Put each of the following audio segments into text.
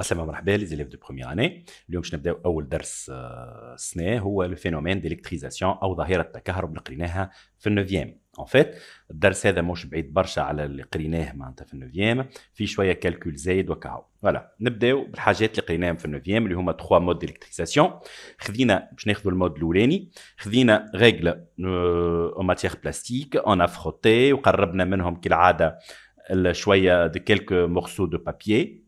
السلام مرحبا لي زيليف دو بروميير اني اليوم باش نبداو اول درس السنه آه، هو الفينومين ديليكتريزاسيون او ظاهره التكهرب اللي قريناها في النوفيام اون فيت الدرس هذا مش بعيد برشا على اللي قريناه معناتها في النوفيام في شويه كالكول زايد وكاو فوالا نبداو بالحاجات اللي قريناهم في النوفيام اللي هما تخوا مود ديليكتريزاسيون خذينا باش ناخذوا المود الاولاني خذينا ريغل او ماتيير بلاستيك اون افروتي وقربنا منهم كالعاده شويه دو كيلكو مورسو دو بابيي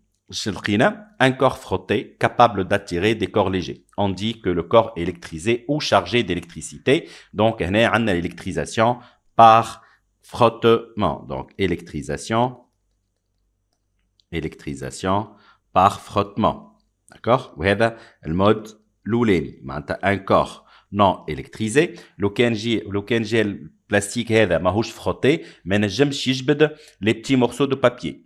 un corps frotté capable d'attirer des corps légers. On dit que le corps est électrisé ou chargé d'électricité. Donc, on a l'électrisation par frottement. Donc, électrisation, électrisation par frottement. D'accord le mode l'ouléni, un corps non électrisé. Le plastique, frotté, mais les petits morceaux de papier.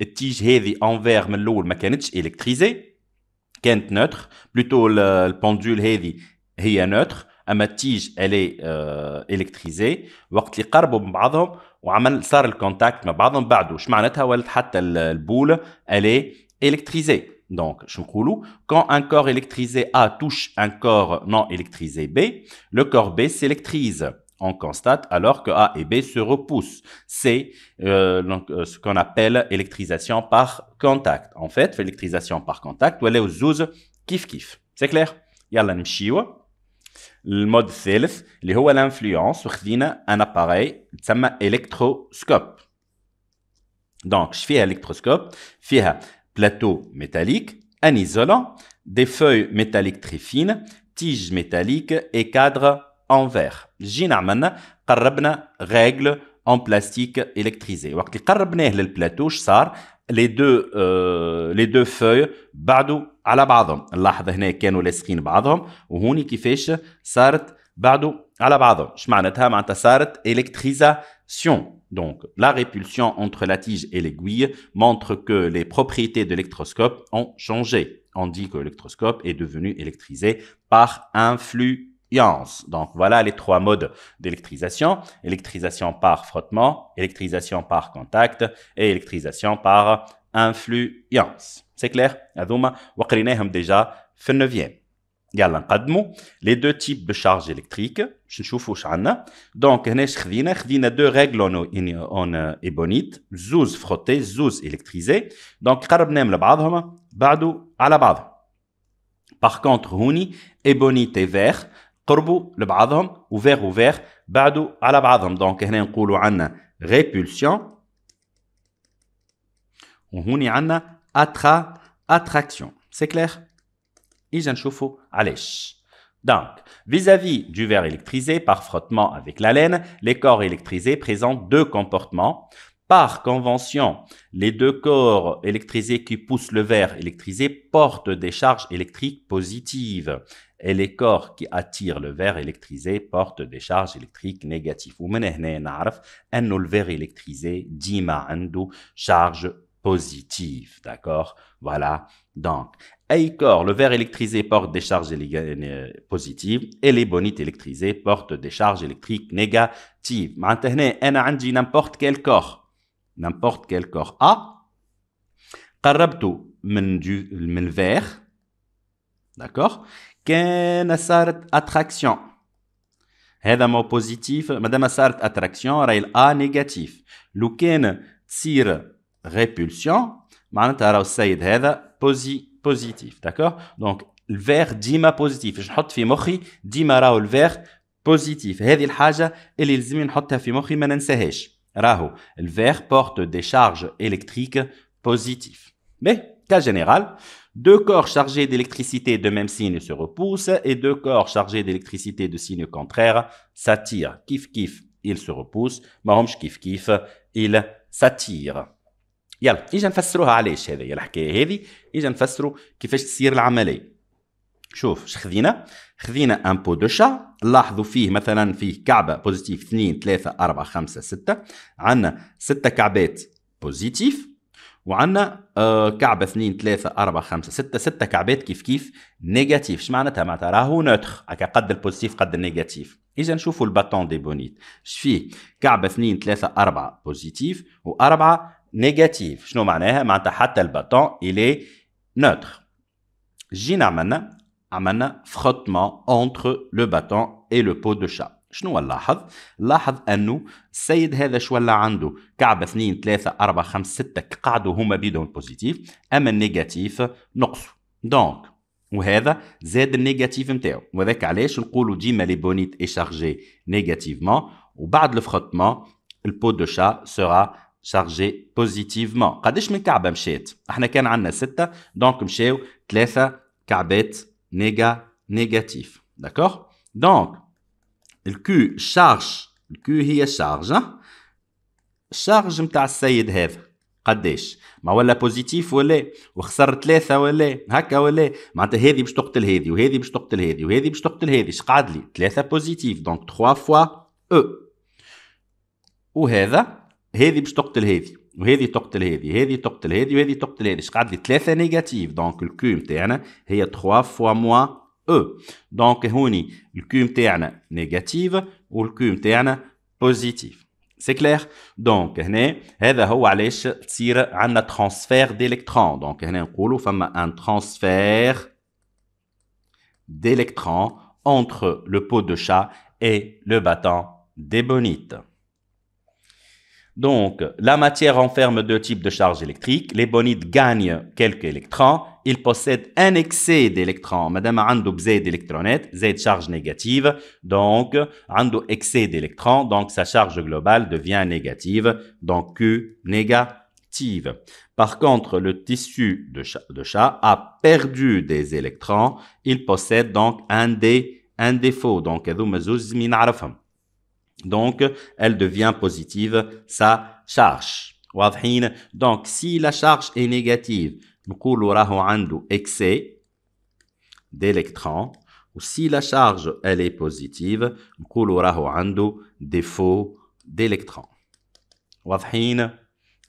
Et tige heavy en verre, électrisée. neutre. Plutôt le pendule, heavy elle est neutre, mais la tige, elle est euh, électrisée. contact que Elle est la est électrisée. Donc, quand un corps électrisé A touche un corps non électrisé B, le corps B s'électrise on constate alors que A et B se repoussent. C'est euh, euh, ce qu'on appelle électrisation par contact. En fait, l'électrisation par contact, elle est aux zouz kif-kif. C'est clair Le mode self. Les hauts à l'influence un appareil ça s'appelle électroscope. Donc, je fais un électroscope, un plateau métallique, un isolant, des feuilles métalliques très fines, tiges métalliques et cadres en verre. جينا عملنا قربنا règle en plastique électrisé. وقت اللي قربناه للبلاتو صار لي دو لي دو فوي بعدو على بعضهم نلاحظ هنا كانوا لاصقين بعضهم وهوني كيفاش صارت بعدو على بعضهم اش معناتها معناتها صارت électrisation Donc, la répulsion entre la tige et l'aiguille montre que les propriétés de l'électroscope ont changé. On dit que l'électroscope est devenu électrisé par un flux donc voilà les trois modes d'électrisation. Électrisation par frottement, électrisation par contact et électrisation par influence. C'est clair Adouma, avons déjà fin 9 les deux types de charges électriques. Donc, on a deux règles en, en, euh, ébonite. Zouz frotté, zouz électrisé. Donc, badou, à la Par contre, ébonite est vert. قربوا لبعضهم وفيغ وفيغ بعدوا على بعضهم دونك هنا نقولوا عندنا ريبولسيون وهوني عندنا attraction c'est clair Donc, vis-à-vis -vis du verre électrisé par frottement avec la laine, les corps électrisés présentent deux comportements. Par convention, les deux corps électrisés qui poussent le verre électrisé portent des charges électriques positives et les corps qui attirent le verre électrisé portent des charges électriques négatives. ou هنا verre le verre électrisé ديما charge positive, d'accord Voilà, donc, أي corps, le verre électrisé porte des charges positives et les bonites électrisées portent des charges électriques négatives. معناتها n'importe quel corps, n'importe quel corps A, قربته من, du, D'accord. Quelle est attraction? Madame un mot positif. Madame attraction. a négatif. Look, tire répulsion? positive. positif. D'accord. Donc le vert dima positif. Je le vert positif. C'est Le porte des charges électriques positives. Mais Cas général, deux corps chargés d'électricité de même signe se repoussent et deux corps chargés d'électricité de signe contraire s'attirent. Kif kif, ils se repoussent. ماهمش kif kif, ils s'attirent. يلا اجا نفسروها علاش هذه الحكايه هذه اجا نفسرو كيفاش تصير العمليه شوف اش خذينا خذينا ان بو دو شا لاحظوا فيه مثلا فيه كعبه بوزيتيف 2 3 4 5 6 عندنا 6 كعبات بوزيتيف وعندنا آه، كعبه اثنين ثلاثه اربعه خمسه سته سته كعبات كيف كيف نيجاتيف اش معناتها معناتها راهو نوتخ هكا قد البوزيتيف قد النيجاتيف اذا نشوفوا الباتون دي بونيت اش فيه كعبه اثنين ثلاثه اربعه بوزيتيف واربعه نيجاتيف شنو معناها معناتها حتى الباتون الي نوتخ جينا عملنا عملنا فخوتمون اونتر لو باتون اي لو بو دو شا شنو نلاحظ؟ نلاحظ انه السيد هذا شو ولا عنده كعبه اثنين ثلاثه اربعه خمسه سته قعدوا هما بيدهم بوزيتيف اما النيجاتيف نقصوا دونك وهذا زاد النيجاتيف نتاعو وذاك علاش نقولوا ديما لي بونيت ايشارجي نيجاتيفمون وبعد الفخوتمون البو دو شا سورا شارجي بوزيتيفمون قداش من كعبه مشات احنا كان عندنا سته دونك مشاو ثلاثه كعبات نيجا نيجاتيف داكوغ دونك الكو شارج الكو هي شارج شارج متاع السيد هذا قداش ما ولا بوزيتيف ولا وخسر ثلاثة ولا هكا ولا معناتها هذه باش تقتل هذه وهذه باش تقتل هذه وهذه باش تقتل هذه قعد لي ثلاثة بوزيتيف دونك 3 فوا او وهذا هذه باش تقتل هذه وهذه تقتل هذه هذه تقتل هذه وهذه تقتل هذه قعد لي ثلاثة نيجاتيف دونك الكو نتاعنا هي 3 فوا موا E. Donc, هوني, le Q تاعنا négatif ou le Q تاعنا positif. C'est clair? Donc, هنا, هذا هو علاش تصير un transfert d'électrons. Donc, on qu'il y a un transfert d'électrons entre le pot de chat et le bâton d'ébonite. Donc, la matière renferme deux types de charges électriques. Les bonides gagnent quelques électrons. Ils possèdent un excès d'électrons. Madame a Ando Z électronette, Z charge négative. Donc, un excès d'électrons. Donc, sa charge globale devient négative. Donc, Q négative. Par contre, le tissu de chat, a perdu des électrons. Il possède donc un, dé, un défaut. Donc, donc, elle devient positive, sa charge. Donc, si la charge est négative, nous excès d'électrons. Ou si la charge, elle est positive, nous défaut d'électrons.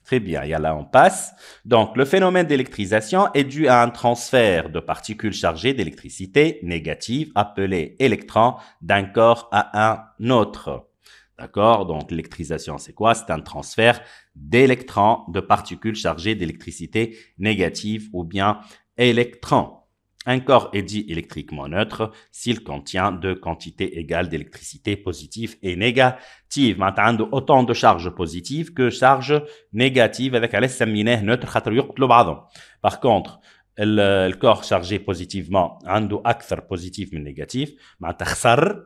Très bien, et là on passe. Donc le phénomène d'électrisation est dû à un transfert de particules chargées d'électricité négative appelées électrons d'un corps à un autre. D'accord Donc l'électrisation, c'est quoi C'est un transfert d'électrons de particules chargées d'électricité négative ou bien électrons. Un corps est dit électriquement neutre s'il contient deux quantités égales d'électricité positive et négative. Maintenant, autant de charges positives que charges négatives avec neutre Par contre, le corps chargé positivement, a un أكثر positif mais négatif, معناتها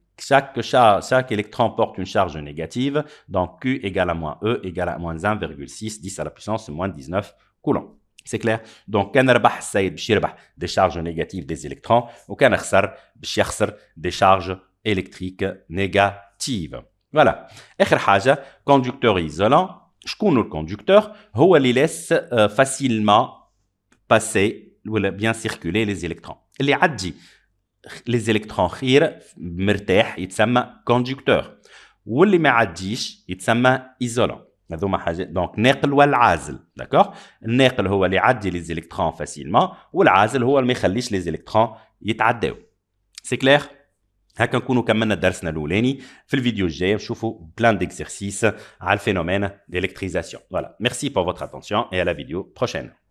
Chaque, charge, chaque électron porte une charge négative, donc Q égale à moins E égale à moins 1,6, 10 à la puissance moins 19 coulombs. C'est clair Donc, quand des charges négatives des électrons, ou quand des charges électriques négatives. Voilà. conducteur isolant, isolant, le conducteur, il laisse euh, facilement passer ou bien circuler les électrons. Il لي زيلكترون خير مرتاح يتسمى كونجكتور واللي ما عديش يتسمى ايزولون هذوما حاجات دونك ناقل والعازل داكوغ الناقل هو اللي يعدي لي زيلكترون فاسيلمون والعازل هو اللي ما يخليش لي زيلكترون يتعداو سي كلير هكا نكونوا كملنا درسنا الاولاني في الفيديو الجاي نشوفوا بلان ديكسيرسيس على الفينومين ديليكتريزاسيون فوالا ميرسي بور فوتر اتونسيون اي على فيديو بروشين